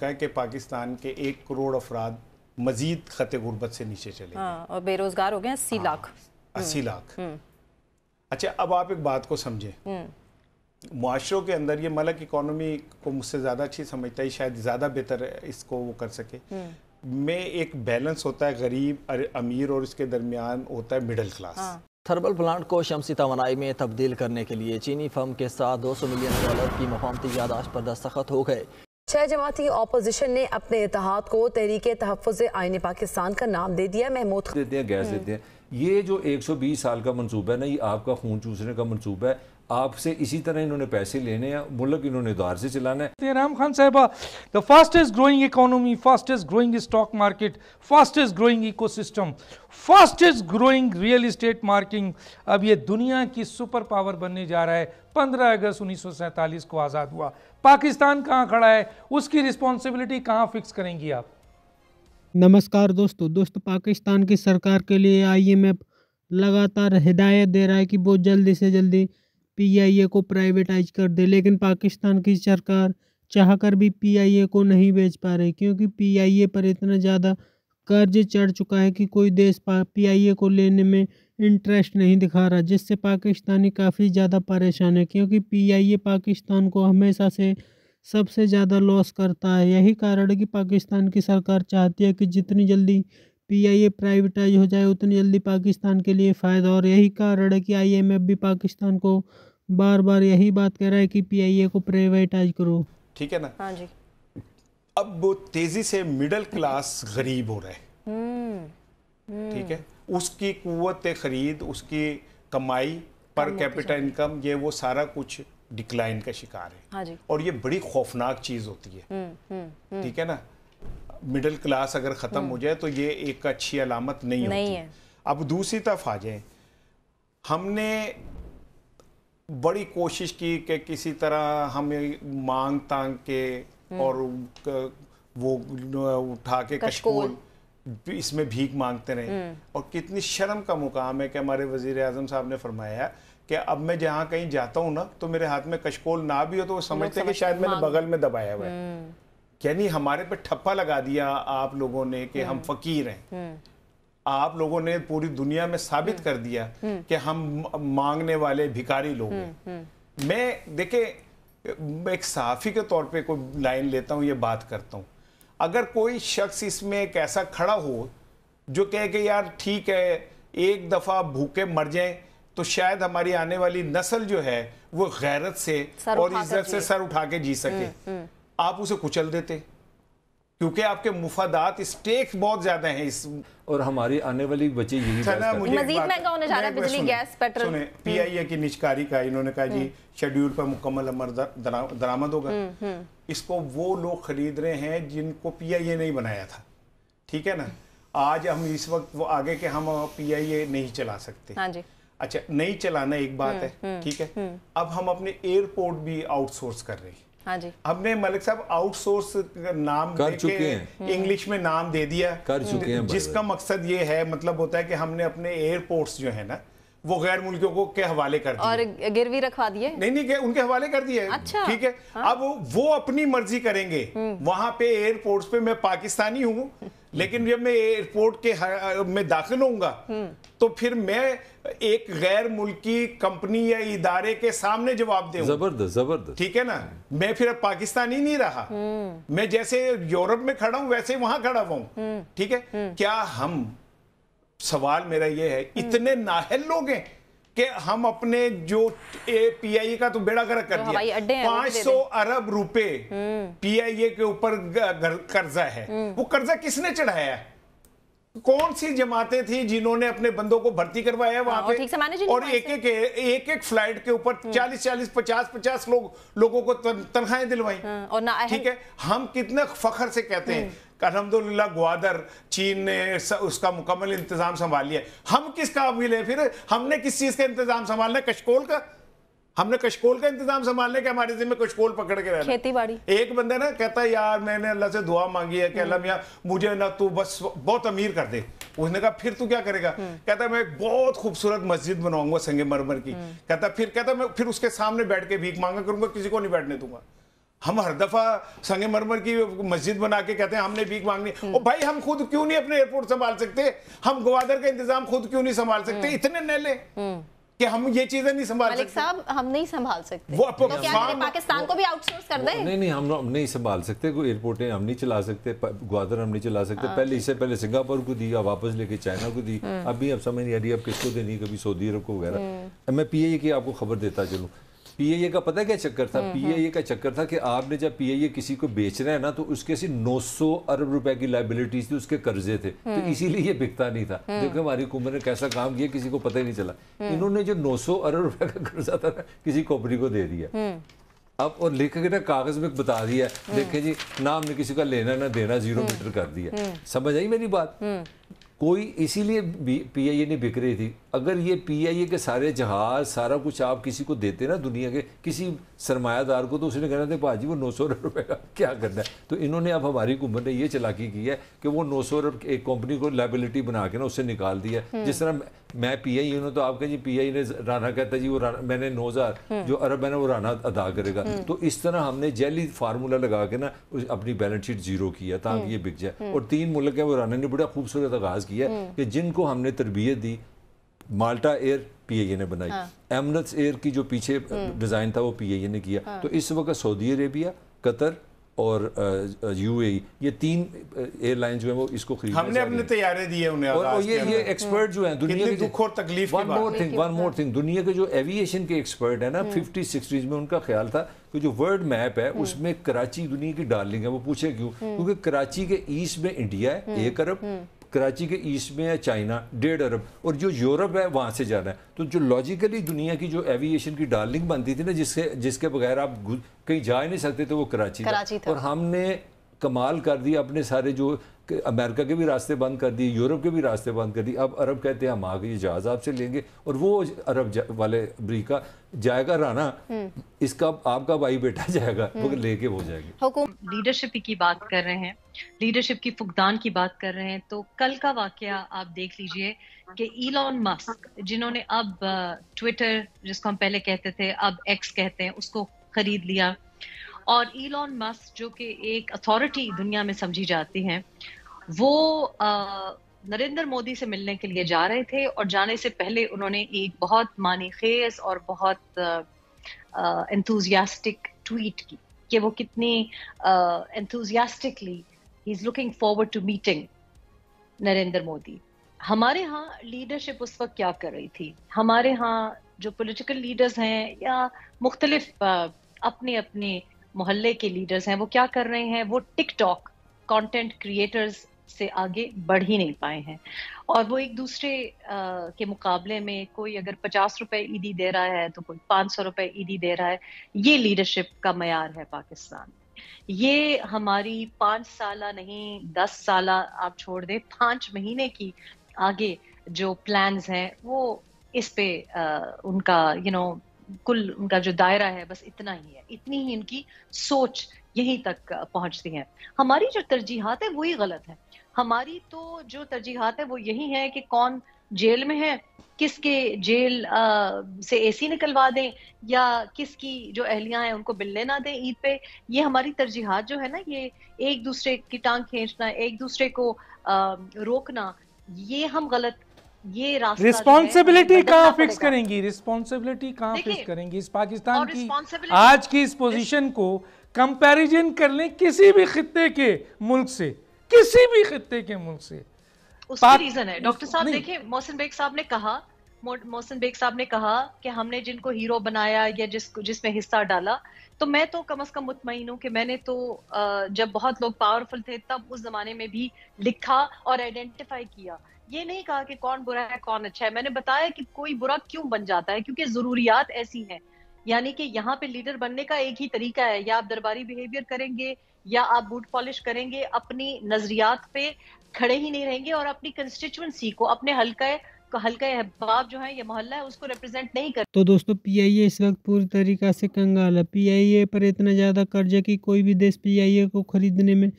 चुका है कि पाकिस्तान के एक करोड़ अफराद मजीद खत गुर्बत से नीचे चले हाँ, और बेरोजगार हो गए अस्सी हाँ, लाख अस्सी हम्म, लाख हम्म। अच्छा अब आप एक बात को समझें माशरों हम्म। के अंदर ये मलक इकोनॉमी को मुझसे ज़्यादा अच्छी समझता है शायद ज़्यादा बेहतर इसको वो कर सके में एक बैलेंस होता है गरीब और अमीर और इसके दरमियान होता है मिडिल क्लास हाँ। थर्बल प्लांट को शमसी तोनाई में तब्दील करने के लिए चीनी फर्म के साथ 200 मिलियन डॉलर की मफामती यादाश्त पर दस्तखत हो गए छह जमाती अपोजिशन ने अपने इतिहाद को तहरीक तहफ़ आइन पाकिस्तान का नाम दे दिया महमूद देते हैं गैस देते हैं हम्म। ये जो 120 साल का मनसूबा है ना ये आपका खून चूसने का मनसूबा है आपसे इसी तरह इन्होंने पैसे लेने हैं मुल्क इन्होंने उधार से चलाना है राम खान साहबा the fastest growing economy fastest growing stock market fastest growing ecosystem fastest growing real estate marking अब ये दुनिया की सुपर पावर बनने जा रहा है 15 अगस्त उन्नीस को आज़ाद हुआ पाकिस्तान कहाँ खड़ा है उसकी रिस्पॉन्सिबिलिटी कहाँ फिक्स करेंगी आप नमस्कार दोस्तों दोस्तों पाकिस्तान की सरकार के लिए आईएमएफ लगातार हिदायत दे रहा है कि वो जल्दी से जल्दी पीआईए को प्राइवेटाइज कर दे लेकिन पाकिस्तान की सरकार चाह कर भी पीआईए को नहीं बेच पा रही क्योंकि पीआईए पर इतना ज़्यादा कर्ज चढ़ चुका है कि कोई देश पीआईए को लेने में इंटरेस्ट नहीं दिखा रहा जिससे पाकिस्तानी काफ़ी ज़्यादा परेशान है क्योंकि पीआईए पाकिस्तान को हमेशा से सबसे ज़्यादा लॉस करता है यही कारण है कि पाकिस्तान की सरकार चाहती है कि जितनी जल्दी पीआईए प्राइवेटाइज हो जाए उतनी जल्दी पाकिस्तान के लिए फ़ायदा और यही कारण है कि आईएमएफ भी पाकिस्तान को बार बार यही बात कह रहा है कि पीआईए को प्राइवेटाइज करो ठीक है ना हाँ जी अब वो तेजी से मिडिल क्लास गरीब हो रहे हम्म, हम्म। ठीक है उसकी कुत खरीद उसकी कमाई पर कैपिटल इनकम ये वो सारा कुछ डिक्लाइन का शिकार है हाँ जी। और ये बड़ी खौफनाक चीज होती है हम्म, ठीक है ना मिडिल क्लास अगर खत्म हो जाए तो ये एक अच्छी अलामत नहीं, नहीं होती है। अब दूसरी तरफ आ जाए हमने बड़ी कोशिश की कि किसी तरह हमें मांग तांग के हम्म। और वो उठा के कशकोल इसमें भीख मांगते रहे हम्म। और कितनी शर्म का मुकाम है कि हमारे वजीर आजम साहब ने फरमाया कि अब मैं जहाँ कहीं जाता हूँ ना तो मेरे हाथ में कशकोल ना भी हो तो वो समझते कि शायद मैंने हाँ। बगल में दबाया हुआ है हम्म। यानी हमारे पे ठप्पा लगा दिया आप लोगों ने कि हम फकीर हैं आप लोगों ने पूरी दुनिया में साबित हम्म। कर दिया हम्म। कि हम मांगने वाले भिकारी लोग हम्म, हैं मैं देखे एक सहाफ़ी के तौर पे कोई लाइन लेता हूँ ये बात करता हूँ अगर कोई शख्स इसमें एक ऐसा खड़ा हो जो कहे कि यार ठीक है एक दफ़ा भूखे मर जाएं तो शायद हमारी आने वाली नस्ल जो है वो गैरत से और इज्जत से सर उठा के जी सके आप उसे कुचल देते क्योंकि आपके मुफादात स्टेक बहुत ज्यादा हैं इस और हमारी आने वाली बची यही अच्छा, मजीद महंगा होने बिजली गैस पेट्रोल हम्म। की निचकारी का इन्होंने कहा जी शेड्यूल हम्म। पर मुकम्मल अमर दरामद होगा हम्म, इसको वो लोग खरीद रहे हैं जिनको पी आई ए नहीं बनाया था ठीक है ना आज हम इस वक्त वो आगे के हम पी आई ए नहीं चला सकते हाँ जी अच्छा नहीं चलाना एक बात है ठीक है अब हम अपने एयरपोर्ट भी आउटसोर्स कर रहे हैं हाँ जी हमने मलिक साहब आउटसोर्स नाम कर चुके हैं इंग्लिश हम्म। में नाम दे दिया कर चुके हैं जिसका मकसद ये है मतलब होता है कि हमने अपने एयरपोर्ट्स जो है ना वो गैर मुल्कियों को के हवाले कर दिए और गिरवी रखवा दिए नहीं नहीं उनके हवाले कर दिए अच्छा ठीक है हाँ? अब वो अपनी मर्जी करेंगे हम्म। वहां पे एयरपोर्ट्स पे मैं पाकिस्तानी हूँ लेकिन जब मैं एयरपोर्ट के में दाखिल होऊंगा हम्म। तो फिर मैं एक गैर मुल्की कंपनी या इदारे के सामने जवाब दे जबरदस्त जबरदस्त ठीक है ना मैं फिर अब पाकिस्तानी नहीं रहा हम्म। मैं जैसे यूरोप में खड़ा हूं वैसे वहां खड़ा हुआ हम्म। ठीक है क्या हम सवाल मेरा यह है इतने नाहल लोग हैं कि हम अपने जो पीआईए का तो बेड़ा गर्क कर दिया पांच सौ अरब रुपए पीआईए हम्म। के ऊपर कर्जा है हम्म। वो कर्जा किसने चढ़ाया है कौन सी जमातें थी जिन्होंने अपने बंदों को भर्ती करवाया वहां हाँ, पे और एक एक एक एक फ्लाइट के ऊपर हम्म। चालीस चालीस पचास पचास लोग लोगों को तनख्वाहें दिलवाई हाँ, ठीक है हम कितने फखर से कहते हैं हम्म। अलहमदुल्ला ग्वादर चीन ने उसका मुकम्मल इंतजाम संभाल लिया हम किस काबिल है फिर हमने किस चीज का इंतजाम संभालना कशकोल का हमने कशकोल का इंतजाम संभालने के हमारे जिम्मे कशकोल पकड़ के रहना खेती बाड़ी एक बंदे ना कहता है यार मैंने अल्लाह से दुआ मांगी है कि हम्म। अल्लाह मियाँ मुझे ना तू बस बहुत अमीर कर दे उसने कहा फिर तू क्या करेगा हम्म। कहता है मैं एक बहुत खूबसूरत मस्जिद बनाऊंगा संगे मरमर की हम्म। कहता फिर कहता मैं फिर उसके सामने बैठ के भीख मांगा करूंगा किसी को नहीं बैठने दूंगा हम हर दफा संगे मरमर की मस्जिद बना के कहते हैं हमने भीख मांगनी और भाई हम खुद क्यों नहीं अपने एयरपोर्ट संभाल सकते हम ग्वादर का इंतजाम खुद क्यों नहीं संभाल सकते इतने नैले कि हम ये चीजें नहीं संभाल सकते साहब हम नहीं संभाल सकते वो तो क्या पाकिस्तान को भी आउटसोर्स कर दें नहीं नहीं हम नहीं संभाल सकते कोई हम नहीं चला सकते ग्वादर हम नहीं चला सकते हाँ। पहले इससे पहले सिंगापुर को दी वापस लेके चाइना को दी हम्म। अभी अब समझ नहीं आ रही अब किसको देनी कभी सऊदी अरब को वगैरह हम्म। मैं पी की आपको खबर देता चलूँ पीआईए का पता क्या चक्कर था पीआईए हम्म, हम्म। का चक्कर था कि आपने जब पीआईए किसी को बेच रहे हैं ना तो उसके ऐसी 900 अरब रुपए की लाइबिलिटीज थी उसके कर्जे थे तो हम्म। इसीलिए ये बिकता नहीं था देखो हमारी हुकूमत ने कैसा काम किया किसी को पता ही नहीं चला इन्होंने जो 900 अरब रुपए का कर्जा था ना किसी कंपनी को दे दिया अब और लिख के ना कागज में बता दिया देखे जी नाम ने किसी का लेना ना देना जीरो मीटर कर दिया समझ आई मेरी बात कोई इसीलिए पीआईए ने बिक रही थी अगर ये पीआईए के सारे जहाज सारा कुछ आप किसी को देते ना दुनिया के किसी सरमायादार को तो उसने कहना था भाजी वो नौ सौ अरब रुपये का क्या करना है तो इन्होंने अब हमारी हुकूमत ने ये चलाकी की है कि वो नौ सौ अरब एक कंपनी को लाइबिलिटी बना के ना उससे निकाल दिया हम्म। जिस तरह मैं पी आई हूँ तो आप कहें जी पी आई ने राना कहता जी वो राना मैंने नौ हज़ार हम्म। जो अरब है ना वो राना अदा करेगा हम्म। तो इस तरह हमने जैली फार्मूला लगा के ना अपनी बैलेंस शीट जीरो किया ताकि ये बिक जाए और तीन मुल्क है वो राना ने बड़ा खूबसूरत आगाज़ किया है हम्म। कि जिनको हमने तरबियत दी माल्टा एयर पीएए ने बनाई हाँ। एयर की जो पीछे डिज़ाइन हम्म। था वो पीएए ने किया हाँ। तो इस वक्त सऊदी अरेबिया कतर और यूएई e, ये तीन एयरलाइन जो है वो इसको खरीद हमने अपने तैयारे दिए उन्हें और, ये ये एक्सपर्ट जो हैं दुनिया के दुख और तकलीफ one more thing one more thing दुनिया के जो एविएशन के एक्सपर्ट है ना फिफ्टी हम्म। सिक्सटीज में उनका ख्याल था कि जो वर्ल्ड मैप है उसमें कराची दुनिया की डार्लिंग है वो पूछे क्यों क्योंकि कराची के ईस्ट में इंडिया है एक अरब कराची के ईस्ट में है चाइना डेढ़ अरब और जो यूरोप है वहाँ से जाना है तो जो लॉजिकली दुनिया की जो एविएशन की डार्लिंग बनती थी ना जिसके जिसके बगैर आप कहीं जा ही नहीं सकते थे वो कराची, कराची था।, था और हमने कमाल कर दिया अपने सारे जो अमेरिका के भी रास्ते बंद कर दिए यूरोप के भी रास्ते बंद कर दिए अब अरब कहते हैं हम आगे ये जहाज़ आपसे लेंगे और वो अरब वाले अमरीका जाएगा राना हम्म। इसका आपका भाई बेटा जाएगा वो हम्म। लेके वो जाएगी लीडरशिप की बात कर रहे हैं लीडरशिप की फुकदान की बात कर रहे हैं तो कल का वाक्य आप देख लीजिए कि इलॉन मस्क जिन्होंने अब ट्विटर जिसको हम पहले कहते थे अब एक्स कहते हैं उसको खरीद लिया और इलॉन मस्क जो कि एक अथॉरिटी दुनिया में समझी जाती है वो नरेंद्र मोदी से मिलने के लिए जा रहे थे और जाने से पहले उन्होंने एक बहुत मानी खेस और बहुत एंथुजियास्टिक ट्वीट की कि वो कितनी enthusiastically he is looking forward to meeting Narendra Modi हमारे यहाँ लीडरशिप उस वक्त क्या कर रही थी हमारे यहाँ जो पॉलिटिकल लीडर्स हैं या मुख्तलिफ अपने अपने मोहल्ले के लीडर्स हैं वो क्या कर रहे हैं वो टिकटॉक कंटेंट क्रिएटर्स से आगे बढ़ ही नहीं पाए हैं और वो एक दूसरे के मुकाबले में कोई अगर पचास रुपए ईदी दे रहा है तो कोई पाँच सौ रुपए ईदी दे रहा है ये लीडरशिप का मैार है पाकिस्तान ये हमारी पाँच साल नहीं दस साल आप छोड़ दें पाँच महीने की आगे जो प्लान्स हैं वो इस पे आ, उनका यू you नो know, कुल उनका जो दायरा है बस इतना ही है इतनी ही इनकी सोच यहीं तक पहुंचती है हमारी जो तरजीहत है वही गलत है हमारी तो जो तरजीहत है वो यही है कि कौन जेल में है किसके जेल आ, से एसी निकलवा दें या किसकी जो अहलियां हैं उनको बिलने ना दें ईद पे ये हमारी तरजीहत जो है ना ये एक दूसरे की टांग खींचना एक दूसरे को आ, रोकना ये हम गलत ये रिस्पॉन्सिबिलिटी कहाँ फिक्स करेंगी रिस्पॉन्सिबिलिटी कहाँ फिक्स करेंगी इस पाकिस्तान की आज की इस पोजिशन को कंपेरिजन कर लें किसी भी खत्े के मुल्क से किसी भी खत्ते के मुल्क से उसका रीजन है डॉक्टर साहब देखिए मोहसिन बेग साहब ने कहा मोहसिन बेग साहब ने कहा कि हमने जिनको हीरो बनाया या जिस जिसमें हिस्सा डाला तो मैं तो कम से कम मुतमिन हूँ कि मैंने तो जब बहुत लोग पावरफुल थे तब उस जमाने में भी लिखा और आइडेंटिफाई किया ये नहीं कहा कि कौन बुरा है कौन अच्छा है मैंने बताया कि कोई बुरा क्यों बन जाता है क्योंकि जरूरियात ऐसी हैं यानी कि यहाँ पे लीडर बनने का एक ही तरीका है या आप दरबारी बिहेवियर करेंगे या आप बूट पॉलिश करेंगे अपनी नजरियात पे खड़े ही नहीं रहेंगे और अपनी कंस्टिट्यूंसी को अपने हल्का हल्का अहबाब जो है ये मोहल्ला है उसको रिप्रेजेंट नहीं कर तो दोस्तों ए इस वक्त पूरी तरीका से कंगाल है ए पर इतना ज़्यादा कर्ज है कि कोई भी देश ए को ख़रीदने में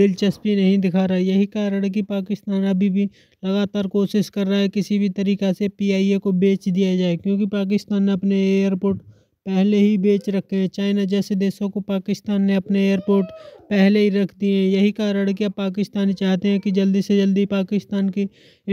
दिलचस्पी नहीं दिखा रहा यही कारण है कि पाकिस्तान अभी भी लगातार कोशिश कर रहा है किसी भी तरीका से पीआईए को बेच दिया जाए क्योंकि पाकिस्तान ने अपने एयरपोर्ट पहले ही बेच रखे हैं चाइना जैसे देशों को पाकिस्तान ने अपने एयरपोर्ट पहले ही रख दिए हैं यही कारण कि अब पाकिस्तानी चाहते हैं कि जल्दी से जल्दी पाकिस्तान की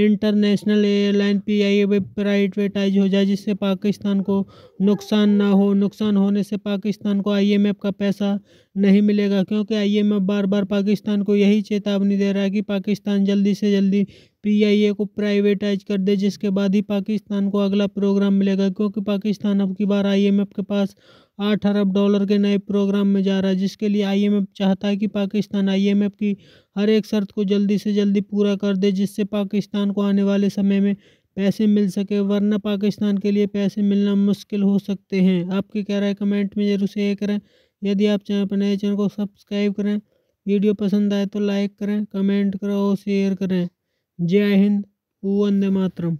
international airline P I A privatize हो जाए जिससे पाकिस्तान को नुकसान ना हो नुकसान होने से पाकिस्तान को आई एम एफ का पैसा नहीं मिलेगा क्योंकि आई एम एफ बार बार पाकिस्तान को यही चेतावनी दे रहा है कि पाकिस्तान जल्दी से जल्दी पीआईए को प्राइवेटाइज कर दे जिसके बाद ही पाकिस्तान को अगला प्रोग्राम मिलेगा क्योंकि पाकिस्तान अब की बार आईएमएफ के पास आठ अरब डॉलर के नए प्रोग्राम में जा रहा है जिसके लिए आईएमएफ चाहता है कि पाकिस्तान आईएमएफ की हर एक शर्त को जल्दी से जल्दी पूरा कर दे जिससे पाकिस्तान को आने वाले समय में पैसे मिल सके वरना पाकिस्तान के लिए पैसे मिलना मुश्किल हो सकते हैं आपकी क्या राय कमेंट में जरूर शेयर करें यदि आप चैनल पर नए चैनल को सब्सक्राइब करें वीडियो पसंद आए तो लाइक करें कमेंट करें और शेयर करें जय हिंद वंदे मातरम